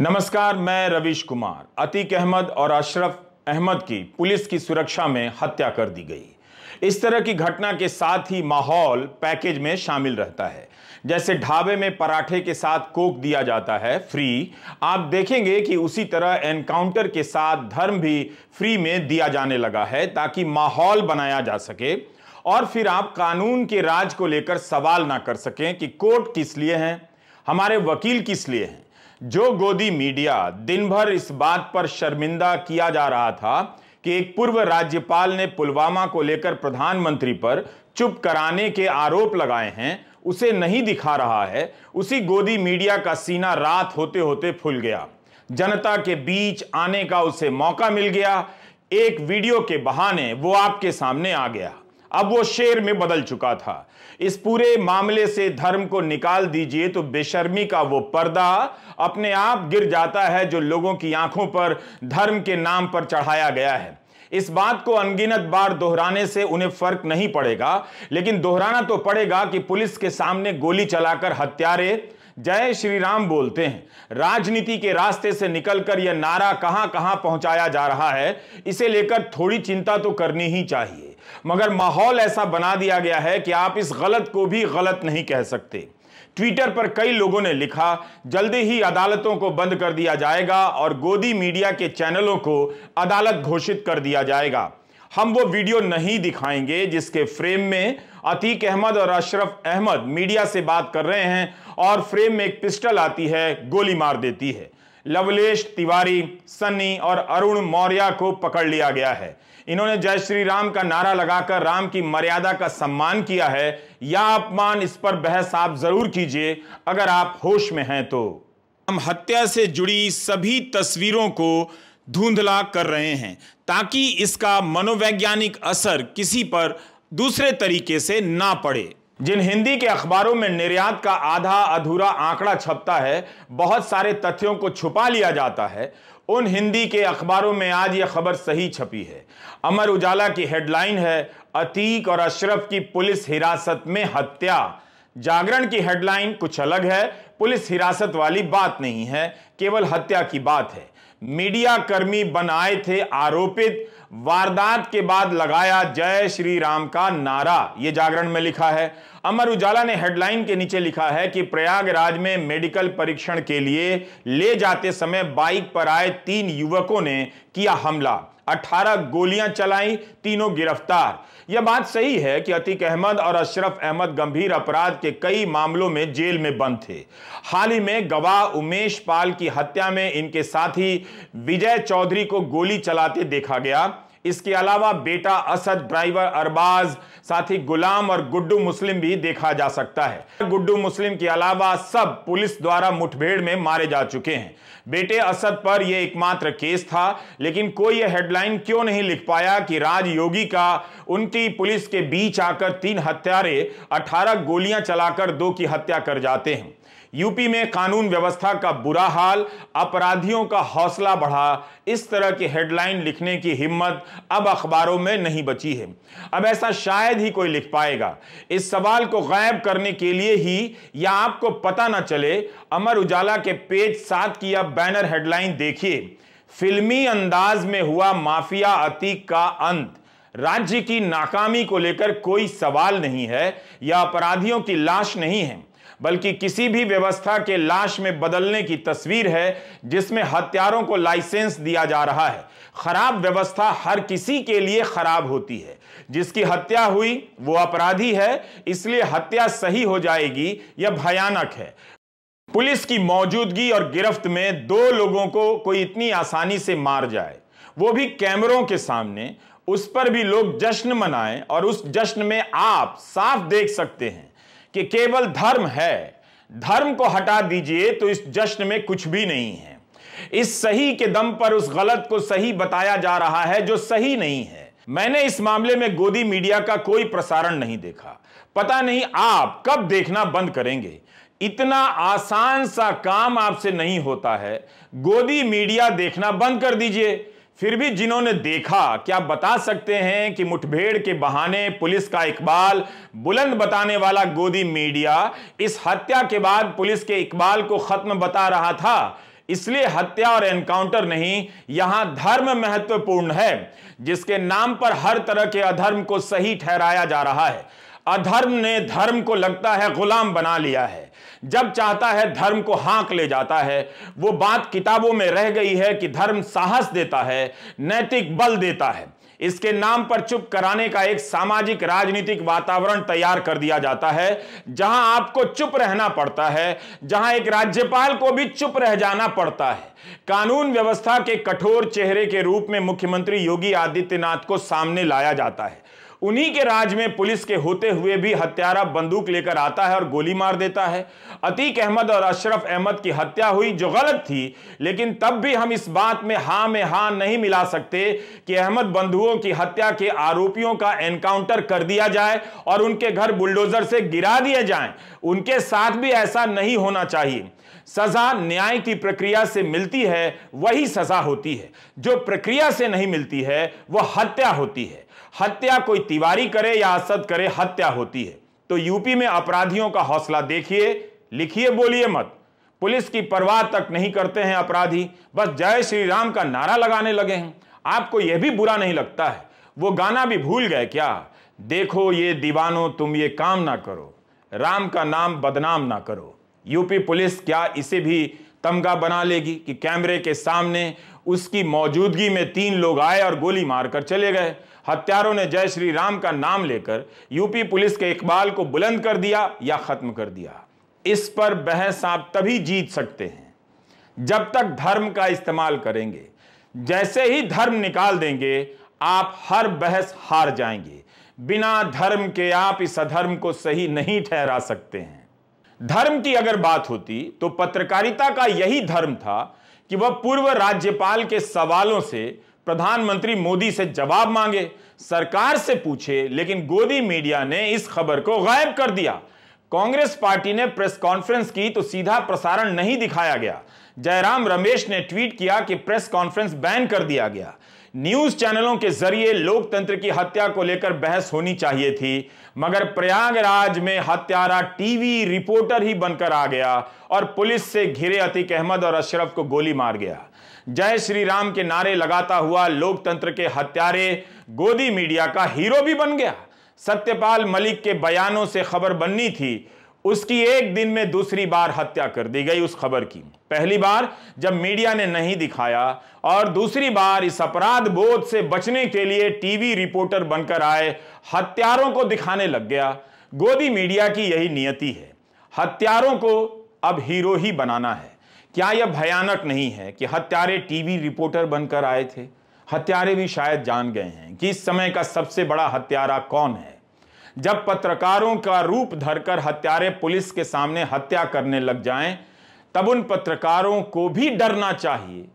नमस्कार मैं रविश कुमार अतीक अहमद और अशरफ अहमद की पुलिस की सुरक्षा में हत्या कर दी गई इस तरह की घटना के साथ ही माहौल पैकेज में शामिल रहता है जैसे ढाबे में पराठे के साथ कोक दिया जाता है फ्री आप देखेंगे कि उसी तरह एनकाउंटर के साथ धर्म भी फ्री में दिया जाने लगा है ताकि माहौल बनाया जा सके और फिर आप कानून के राज को लेकर सवाल ना कर सकें कि कोर्ट किस लिए हैं हमारे वकील किस लिए हैं जो गोदी मीडिया दिन भर इस बात पर शर्मिंदा किया जा रहा था कि एक पूर्व राज्यपाल ने पुलवामा को लेकर प्रधानमंत्री पर चुप कराने के आरोप लगाए हैं उसे नहीं दिखा रहा है उसी गोदी मीडिया का सीना रात होते होते फूल गया जनता के बीच आने का उसे मौका मिल गया एक वीडियो के बहाने वो आपके सामने आ गया अब वो शेर में बदल चुका था इस पूरे मामले से धर्म को निकाल दीजिए तो बेशर्मी का वो पर्दा अपने आप गिर जाता है जो लोगों की आंखों पर धर्म के नाम पर चढ़ाया गया है इस बात को अनगिनत बार दोहराने से उन्हें फर्क नहीं पड़ेगा लेकिन दोहराना तो पड़ेगा कि पुलिस के सामने गोली चलाकर हत्यारे जय श्री राम बोलते हैं राजनीति के रास्ते से निकलकर यह नारा कहां कहां पहुंचाया जा रहा है इसे लेकर थोड़ी चिंता तो करनी ही चाहिए मगर माहौल ऐसा बना दिया गया है कि आप इस गलत को भी गलत नहीं कह सकते ट्विटर पर कई लोगों ने लिखा जल्दी ही अदालतों को बंद कर दिया जाएगा और गोदी मीडिया के चैनलों को अदालत घोषित कर दिया जाएगा हम वो वीडियो नहीं दिखाएंगे जिसके फ्रेम में अतीक अहमद और अशरफ अहमद मीडिया से बात कर रहे हैं और फ्रेम में एक पिस्टल आती है गोली मार देती है लवलेश तिवारी सन्नी और अरुण मौर्य को पकड़ लिया गया है इन्होंने जय श्री राम का नारा लगाकर राम की मर्यादा का सम्मान किया है या अपमान इस पर बहस आप जरूर कीजिए अगर आप होश में हैं तो हम हत्या से जुड़ी सभी तस्वीरों को धुंधला कर रहे हैं ताकि इसका मनोवैज्ञानिक असर किसी पर दूसरे तरीके से ना पड़े जिन हिंदी के अखबारों में निर्यात का आधा अधूरा आंकड़ा छपता है बहुत सारे तथ्यों को छुपा लिया जाता है उन हिंदी के अखबारों में आज यह खबर सही छपी है अमर उजाला की हेडलाइन है अतीक और अशरफ की पुलिस हिरासत में हत्या जागरण की हेडलाइन कुछ अलग है पुलिस हिरासत वाली बात नहीं है केवल हत्या की बात है मीडिया कर्मी बनाए थे आरोपित वारदात के बाद लगाया जय श्री राम का नारा ये जागरण में लिखा है अमर उजाला ने हेडलाइन के नीचे लिखा है कि प्रयागराज में मेडिकल परीक्षण के लिए ले जाते समय बाइक पर आए तीन युवकों ने किया हमला 18 गोलियां चलाई तीनों गिरफ्तार यह बात सही है कि अतीक अहमद और अशरफ अहमद गंभीर अपराध के कई मामलों में जेल में बंद थे हाल ही में गवाह उमेश पाल की हत्या में इनके साथी विजय चौधरी को गोली चलाते देखा गया इसके अलावा बेटा असद ड्राइवर अरबाज साथ ही गुलाम और गुड्डू मुस्लिम भी देखा जा सकता है गुड्डू मुस्लिम के अलावा सब पुलिस द्वारा मुठभेड़ में मारे जा चुके हैं बेटे असद पर यह एकमात्र केस था लेकिन कोई यह हेडलाइन क्यों नहीं लिख पाया कि राजयोगी का उनकी पुलिस के बीच आकर तीन हत्यारे अठारह गोलियां चलाकर दो की हत्या कर जाते हैं यूपी में कानून व्यवस्था का बुरा हाल अपराधियों का हौसला बढ़ा इस तरह की हेडलाइन लिखने की हिम्मत अब अखबारों में नहीं बची है अब ऐसा शायद ही कोई लिख पाएगा इस सवाल को गायब करने के लिए ही या आपको पता ना चले अमर उजाला के पेज सात की अब बैनर हेडलाइन देखिए फिल्मी अंदाज में हुआ माफिया अतीक का अंत राज्य की नाकामी को लेकर कोई सवाल नहीं है या अपराधियों की लाश नहीं है बल्कि किसी भी व्यवस्था के लाश में बदलने की तस्वीर है जिसमें हत्यारों को लाइसेंस दिया जा रहा है खराब व्यवस्था हर किसी के लिए खराब होती है जिसकी हत्या हुई वो अपराधी है इसलिए हत्या सही हो जाएगी यह भयानक है पुलिस की मौजूदगी और गिरफ्त में दो लोगों को कोई इतनी आसानी से मार जाए वो भी कैमरों के सामने उस पर भी लोग जश्न मनाएं और उस जश्न में आप साफ देख सकते हैं कि केवल धर्म है धर्म को हटा दीजिए तो इस जश्न में कुछ भी नहीं है इस सही के दम पर उस गलत को सही बताया जा रहा है जो सही नहीं है मैंने इस मामले में गोदी मीडिया का कोई प्रसारण नहीं देखा पता नहीं आप कब देखना बंद करेंगे इतना आसान सा काम आपसे नहीं होता है गोदी मीडिया देखना बंद कर दीजिए फिर भी जिन्होंने देखा क्या बता सकते हैं कि मुठभेड़ के बहाने पुलिस का इकबाल बुलंद बताने वाला गोदी मीडिया इस हत्या के बाद पुलिस के इकबाल को खत्म बता रहा था इसलिए हत्या और एनकाउंटर नहीं यहां धर्म महत्वपूर्ण है जिसके नाम पर हर तरह के अधर्म को सही ठहराया जा रहा है अधर्म ने धर्म को लगता है गुलाम बना लिया है जब चाहता है धर्म को हाँक ले जाता है वो बात किताबों में रह गई है कि धर्म साहस देता है नैतिक बल देता है इसके नाम पर चुप कराने का एक सामाजिक राजनीतिक वातावरण तैयार कर दिया जाता है जहां आपको चुप रहना पड़ता है जहां एक राज्यपाल को भी चुप रह जाना पड़ता है कानून व्यवस्था के कठोर चेहरे के रूप में मुख्यमंत्री योगी आदित्यनाथ को सामने लाया जाता है उन्हीं के राज में पुलिस के होते हुए भी हत्यारा बंदूक लेकर आता है और गोली मार देता है अतीक अहमद और अशरफ अहमद की हत्या हुई जो गलत थी लेकिन तब भी हम इस बात में हा में हां नहीं मिला सकते कि अहमद बंधुओं की हत्या के आरोपियों का एनकाउंटर कर दिया जाए और उनके घर बुलडोजर से गिरा दिए जाए उनके साथ भी ऐसा नहीं होना चाहिए सजा न्याय की प्रक्रिया से मिलती है वही सजा होती है जो प्रक्रिया से नहीं मिलती है वह हत्या होती है हत्या कोई तिवारी करे या असद करे हत्या होती है तो यूपी में अपराधियों का हौसला देखिए लिखिए बोलिए मत पुलिस की परवाह तक नहीं करते हैं अपराधी बस जय श्री राम का नारा लगाने लगे हैं आपको यह भी बुरा नहीं लगता है वो गाना भी भूल गए क्या देखो ये दीवानों तुम ये काम ना करो राम का नाम बदनाम ना करो यूपी पुलिस क्या इसे भी तमगा बना लेगी कि कैमरे के सामने उसकी मौजूदगी में तीन लोग आए और गोली मारकर चले गए हत्यारों ने जय श्री राम का नाम लेकर यूपी पुलिस के इकबाल को बुलंद कर दिया या खत्म कर दिया इस पर बहस आप तभी जीत सकते हैं जब तक धर्म का इस्तेमाल करेंगे जैसे ही धर्म निकाल देंगे आप हर बहस हार जाएंगे बिना धर्म के आप इस अधर्म को सही नहीं ठहरा सकते हैं धर्म की अगर बात होती तो पत्रकारिता का यही धर्म था कि वह पूर्व राज्यपाल के सवालों से प्रधानमंत्री मोदी से जवाब मांगे सरकार से पूछे लेकिन गोदी मीडिया ने इस खबर को गायब कर दिया कांग्रेस पार्टी ने प्रेस कॉन्फ्रेंस की तो सीधा प्रसारण नहीं दिखाया गया जयराम रमेश ने ट्वीट किया कि प्रेस कॉन्फ्रेंस बैन कर दिया गया न्यूज चैनलों के जरिए लोकतंत्र की हत्या को लेकर बहस होनी चाहिए थी मगर प्रयागराज में हत्यारा टीवी रिपोर्टर ही बनकर आ गया और पुलिस से घिरे अतीक अहमद और अशरफ को गोली मार गया जय श्री राम के नारे लगाता हुआ लोकतंत्र के हत्यारे गोदी मीडिया का हीरो भी बन गया सत्यपाल मलिक के बयानों से खबर बननी थी उसकी एक दिन में दूसरी बार हत्या कर दी गई उस खबर की पहली बार जब मीडिया ने नहीं दिखाया और दूसरी बार इस अपराध बोध से बचने के लिए टीवी रिपोर्टर बनकर आए हत्यारों को दिखाने लग गया गोदी मीडिया की यही नियति है हत्यारों को अब हीरो ही बनाना है क्या यह भयानक नहीं है कि हत्यारे टीवी रिपोर्टर बनकर आए थे हत्यारे भी शायद जान गए हैं कि इस समय का सबसे बड़ा हत्यारा कौन है जब पत्रकारों का रूप धरकर हत्यारे पुलिस के सामने हत्या करने लग जाएं, तब उन पत्रकारों को भी डरना चाहिए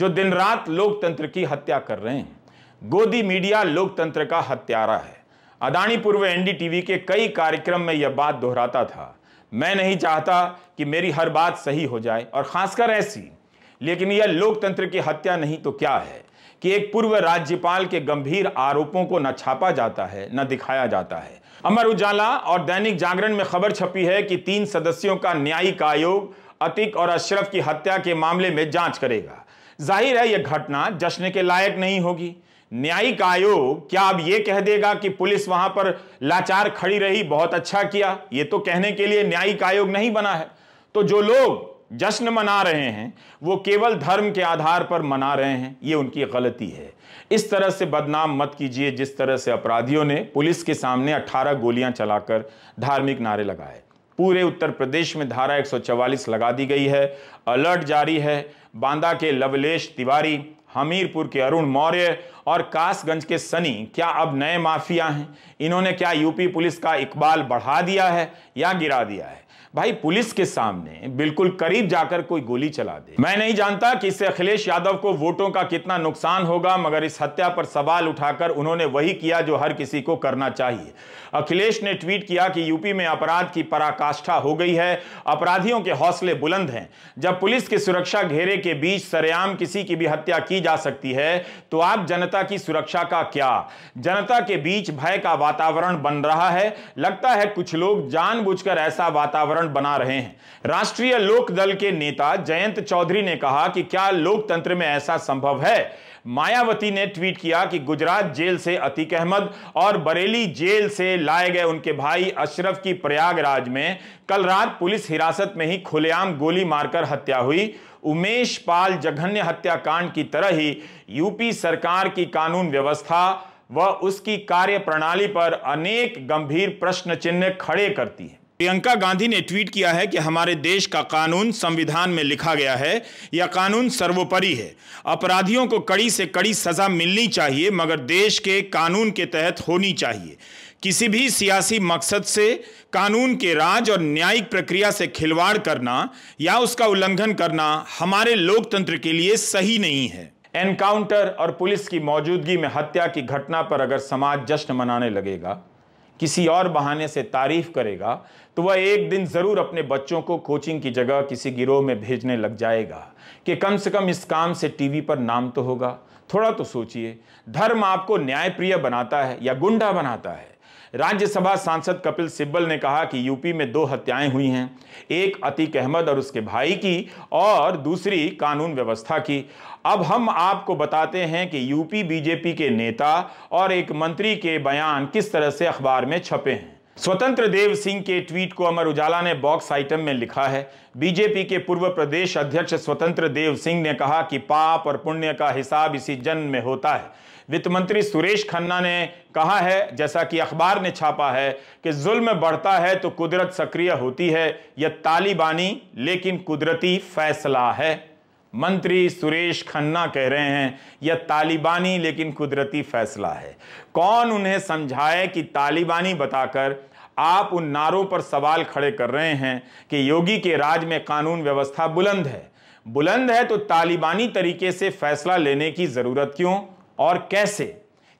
जो दिन रात लोकतंत्र की हत्या कर रहे हैं गोदी मीडिया लोकतंत्र का हत्यारा है अदानी पूर्व एनडीटीवी के कई कार्यक्रम में यह बात दोहराता था मैं नहीं चाहता कि मेरी हर बात सही हो जाए और खासकर ऐसी लेकिन यह लोकतंत्र की हत्या नहीं तो क्या है कि एक पूर्व राज्यपाल के गंभीर आरोपों को न छापा जाता है न दिखाया जाता है अमर उजाला और दैनिक जागरण में खबर छपी है कि तीन सदस्यों का न्यायिक आयोग अतिक और अशरफ की हत्या के मामले में जांच करेगा जाहिर है यह घटना जश्न के लायक नहीं होगी न्यायिक आयोग क्या अब यह कह देगा कि पुलिस वहां पर लाचार खड़ी रही बहुत अच्छा किया ये तो कहने के लिए न्यायिक आयोग नहीं बना है तो जो लोग जश्न मना रहे हैं वो केवल धर्म के आधार पर मना रहे हैं ये उनकी गलती है इस तरह से बदनाम मत कीजिए जिस तरह से अपराधियों ने पुलिस के सामने 18 गोलियां चलाकर धार्मिक नारे लगाए पूरे उत्तर प्रदेश में धारा 144 लगा दी गई है अलर्ट जारी है बांदा के लवलेश तिवारी हमीरपुर के अरुण मौर्य और कासगंज के सनी क्या अब नए माफिया हैं इन्होंने क्या यूपी पुलिस का इकबाल बढ़ा दिया है या गिरा दिया है भाई पुलिस के सामने बिल्कुल करीब जाकर कोई गोली चला दे मैं नहीं जानता कि इससे अखिलेश यादव को वोटों का कितना नुकसान होगा मगर इस हत्या पर सवाल उठाकर उन्होंने वही किया जो हर किसी को करना चाहिए अखिलेश ने ट्वीट किया कि यूपी में अपराध की पराकाष्ठा हो गई है अपराधियों के हौसले बुलंद हैं जब पुलिस के सुरक्षा घेरे के बीच सरेआम किसी की भी हत्या की जा सकती है तो आप जनता की सुरक्षा का क्या जनता के बीच भय का वातावरण बन रहा है लगता है कुछ लोग जानबूझकर ऐसा वातावरण बना रहे हैं राष्ट्रीय लोक दल के नेता जयंत चौधरी ने कहा कि क्या लोकतंत्र में ऐसा संभव है मायावती ने ट्वीट किया कि गुजरात जेल से अतीक अहमद और बरेली जेल से लाए गए उनके भाई अशरफ की प्रयागराज में कल रात पुलिस हिरासत में ही खुलेआम गोली मारकर हत्या हुई उमेश पाल जघन्य हत्याकांड की तरह ही यूपी सरकार की कानून व्यवस्था व उसकी कार्य प्रणाली पर अनेक गंभीर प्रश्न चिन्ह खड़े करती है प्रियंका गांधी ने ट्वीट किया है कि हमारे देश का कानून संविधान में लिखा गया है यह कानून सर्वोपरि है अपराधियों को कड़ी से कड़ी सजा मिलनी चाहिए मगर देश के कानून के तहत होनी चाहिए किसी भी सियासी मकसद से कानून के राज और न्यायिक प्रक्रिया से खिलवाड़ करना या उसका उल्लंघन करना हमारे लोकतंत्र के लिए सही नहीं है एनकाउंटर और पुलिस की मौजूदगी में हत्या की घटना पर अगर समाज जश्न मनाने लगेगा किसी और बहाने से तारीफ करेगा तो वह एक दिन ज़रूर अपने बच्चों को कोचिंग की जगह किसी गिरोह में भेजने लग जाएगा कि कम से कम इस काम से टीवी पर नाम तो होगा थोड़ा तो सोचिए धर्म आपको न्यायप्रिय बनाता है या गुंडा बनाता है राज्यसभा सांसद कपिल सिब्बल ने कहा कि यूपी में दो हत्याएं हुई हैं एक अतीक अहमद और उसके भाई की और दूसरी कानून व्यवस्था की अब हम आपको बताते हैं कि यूपी बीजेपी के नेता और एक मंत्री के बयान किस तरह से अखबार में छपे हैं स्वतंत्र देव सिंह के ट्वीट को अमर उजाला ने बॉक्स आइटम में लिखा है बीजेपी के पूर्व प्रदेश अध्यक्ष स्वतंत्र देव सिंह ने कहा कि पाप और पुण्य का हिसाब इसी जन्म में होता है वित्त मंत्री सुरेश खन्ना ने कहा है जैसा कि अखबार ने छापा है कि जुल्म बढ़ता है तो कुदरत सक्रिय होती है यह तालिबानी लेकिन कुदरती फैसला है मंत्री सुरेश खन्ना कह रहे हैं यह तालिबानी लेकिन कुदरती फैसला है कौन उन्हें समझाए कि तालिबानी बताकर आप उन नारों पर सवाल खड़े कर रहे हैं कि योगी के राज में कानून व्यवस्था बुलंद है बुलंद है तो तालिबानी तरीके से फैसला लेने की ज़रूरत क्यों और कैसे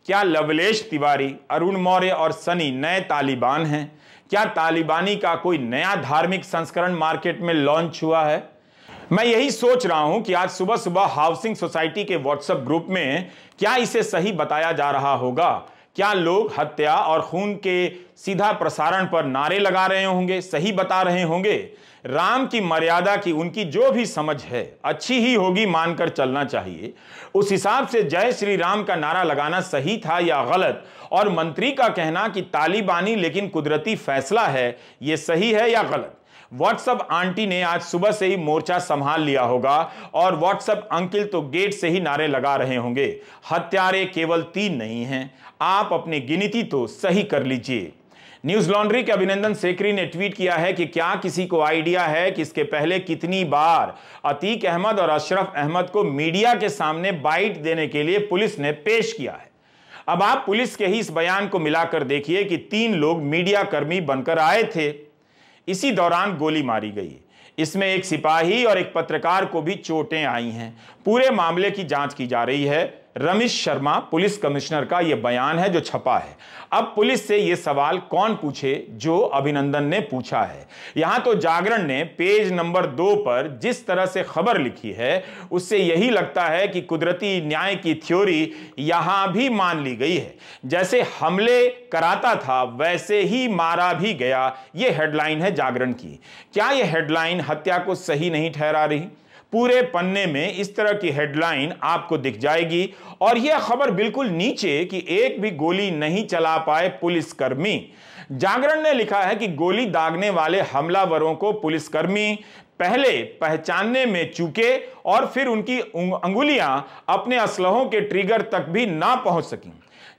क्या लवलेश तिवारी अरुण मौर्य और सनी नए तालिबान हैं क्या तालिबानी का कोई नया धार्मिक संस्करण मार्केट में लॉन्च हुआ है मैं यही सोच रहा हूं कि आज सुबह सुबह हाउसिंग सोसाइटी के व्हाट्सएप ग्रुप में क्या इसे सही बताया जा रहा होगा क्या लोग हत्या और खून के सीधा प्रसारण पर नारे लगा रहे होंगे सही बता रहे होंगे राम की मर्यादा की उनकी जो भी समझ है अच्छी ही होगी मानकर चलना चाहिए उस हिसाब से जय श्री राम का नारा लगाना सही था या गलत और मंत्री का कहना कि तालिबानी लेकिन कुदरती फैसला है ये सही है या गलत व्हाट्सअप आंटी ने आज सुबह से ही मोर्चा संभाल लिया होगा और व्हाट्सअप अंकिल तो गेट से ही नारे लगा रहे होंगे हत्यारे केवल तीन नहीं हैं आप अपनी गिनती तो सही कर लीजिए न्यूज लॉन्ड्री के अभिनंदन सेकरी ने ट्वीट किया है कि क्या किसी को आइडिया है कि इसके पहले कितनी बार अतीक अहमद और अशरफ अहमद को मीडिया के सामने बाइट देने के लिए पुलिस ने पेश किया है अब आप पुलिस के ही इस बयान को मिलाकर देखिए कि तीन लोग मीडिया कर्मी बनकर आए थे इसी दौरान गोली मारी गई इसमें एक सिपाही और एक पत्रकार को भी चोटें आई हैं पूरे मामले की जांच की जा रही है रमेश शर्मा पुलिस कमिश्नर का यह बयान है जो छपा है अब पुलिस से यह सवाल कौन पूछे जो अभिनंदन ने पूछा है यहां तो जागरण ने पेज नंबर दो पर जिस तरह से खबर लिखी है उससे यही लगता है कि कुदरती न्याय की थ्योरी यहां भी मान ली गई है जैसे हमले कराता था वैसे ही मारा भी गया यह हेडलाइन है जागरण की क्या यह हेडलाइन हत्या को सही नहीं ठहरा रही पूरे पन्ने में इस तरह की हेडलाइन आपको दिख जाएगी और यह खबर बिल्कुल नीचे कि एक भी गोली नहीं चला पाए पुलिसकर्मी जागरण ने लिखा है कि गोली दागने वाले हमलावरों को पुलिसकर्मी पहले पहचानने में चूके और फिर उनकी अंगुलियां अपने असलहों के ट्रिगर तक भी ना पहुंच सकी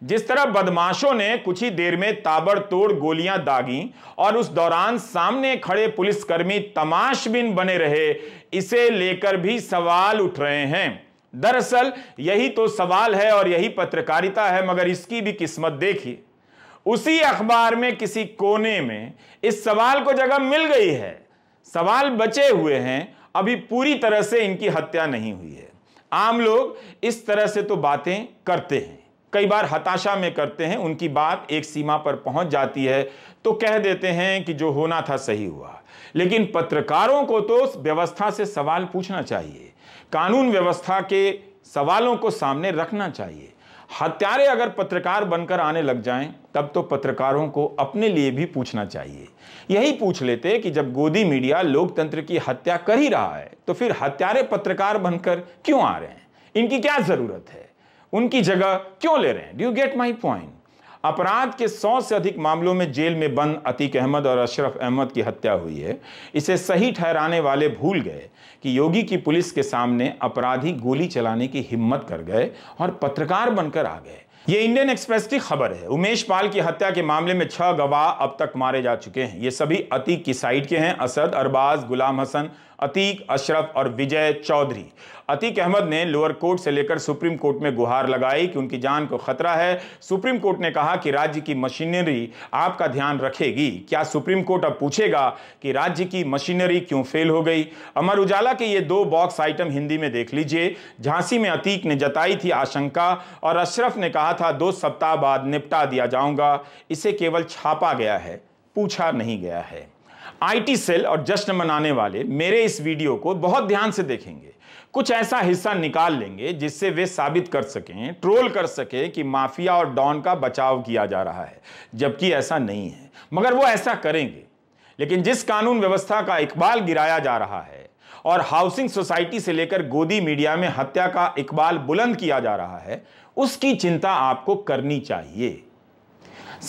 जिस तरह बदमाशों ने कुछ ही देर में ताबड़तोड़ गोलियां दागी और उस दौरान सामने खड़े पुलिसकर्मी तमाशबिन बने रहे इसे लेकर भी सवाल उठ रहे हैं दरअसल यही तो सवाल है और यही पत्रकारिता है मगर इसकी भी किस्मत देखिए उसी अखबार में किसी कोने में इस सवाल को जगह मिल गई है सवाल बचे हुए हैं अभी पूरी तरह से इनकी हत्या नहीं हुई है आम लोग इस तरह से तो बातें करते हैं कई बार हताशा में करते हैं उनकी बात एक सीमा पर पहुंच जाती है तो कह देते हैं कि जो होना था सही हुआ लेकिन पत्रकारों को तो व्यवस्था से सवाल पूछना चाहिए कानून व्यवस्था के सवालों को सामने रखना चाहिए हत्यारे अगर पत्रकार बनकर आने लग जाएं तब तो पत्रकारों को अपने लिए भी पूछना चाहिए यही पूछ लेते कि जब गोदी मीडिया लोकतंत्र की हत्या कर ही रहा है तो फिर हत्यारे पत्रकार बनकर क्यों आ रहे हैं इनकी क्या ज़रूरत है उनकी जगह क्यों ले रहे हैं डू गेट माई पॉइंट अपराध के सौ से अधिक मामलों में जेल में बंद अतीक अहमद और अशरफ अहमद की हत्या हुई है इसे सही ठहराने वाले भूल गए कि योगी की पुलिस के सामने अपराधी गोली चलाने की हिम्मत कर गए और पत्रकार बनकर आ गए ये इंडियन एक्सप्रेस की खबर है उमेश पाल की हत्या के मामले में छह गवाह अब तक मारे जा चुके हैं ये सभी अतीक की साइड के हैं असद अरबाज गुलाम हसन अतीक अशरफ और विजय चौधरी अतीक अहमद ने लोअर कोर्ट से लेकर सुप्रीम कोर्ट में गुहार लगाई कि उनकी जान को खतरा है सुप्रीम कोर्ट ने कहा कि राज्य की मशीनरी आपका ध्यान रखेगी क्या सुप्रीम कोर्ट अब पूछेगा कि राज्य की मशीनरी क्यों फेल हो गई अमर उजाला के ये दो बॉक्स आइटम हिंदी में देख लीजिए झांसी में अतीक ने जताई थी आशंका और अशरफ ने कहा था दो सप्ताह बाद निपटा दिया जाऊंगा इसे केवल छापा गया है पूछा नहीं गया है आईटी सेल और जश्न मनाने वाले मेरे इस वीडियो को बहुत ध्यान से देखेंगे कुछ ऐसा हिस्सा निकाल लेंगे जिससे वे साबित कर सकें ट्रोल कर सकें कि माफिया और डॉन का बचाव किया जा रहा है जबकि ऐसा नहीं है मगर वो ऐसा करेंगे लेकिन जिस कानून व्यवस्था का इकबाल गिराया जा रहा है और हाउसिंग सोसाइटी से लेकर गोदी मीडिया में हत्या का इकबाल बुलंद किया जा रहा है उसकी चिंता आपको करनी चाहिए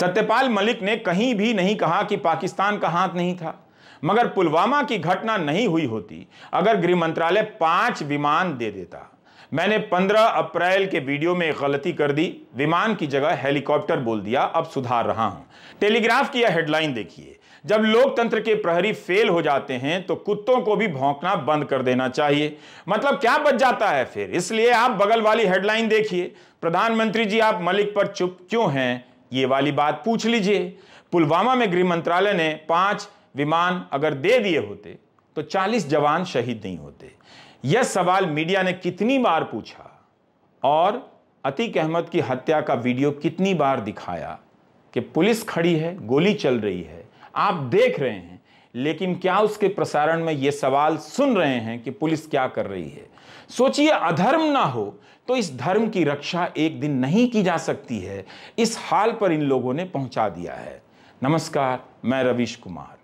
सत्यपाल मलिक ने कहीं भी नहीं कहा कि पाकिस्तान का हाथ नहीं था मगर पुलवामा की घटना नहीं हुई होती अगर गृह मंत्रालय पांच विमान दे देता मैंने 15 अप्रैल के वीडियो में गलती कर दी विमान की जगह हेलीकॉप्टर बोल दिया अब सुधार रहा हूं टेलीग्राफ की यह हेडलाइन देखिए जब लोकतंत्र के प्रहरी फेल हो जाते हैं तो कुत्तों को भी भौंकना बंद कर देना चाहिए मतलब क्या बच जाता है फिर इसलिए आप बगल वाली हेडलाइन देखिए प्रधानमंत्री जी आप मलिक पर चुप क्यों हैं ये वाली बात पूछ लीजिए पुलवामा में गृह मंत्रालय ने पांच विमान अगर दे दिए होते तो 40 जवान शहीद नहीं होते यह सवाल मीडिया ने कितनी बार पूछा और अतीक अहमद की हत्या का वीडियो कितनी बार दिखाया कि पुलिस खड़ी है गोली चल रही है आप देख रहे हैं लेकिन क्या उसके प्रसारण में ये सवाल सुन रहे हैं कि पुलिस क्या कर रही है सोचिए अधर्म ना हो तो इस धर्म की रक्षा एक दिन नहीं की जा सकती है इस हाल पर इन लोगों ने पहुंचा दिया है नमस्कार मैं रवीश कुमार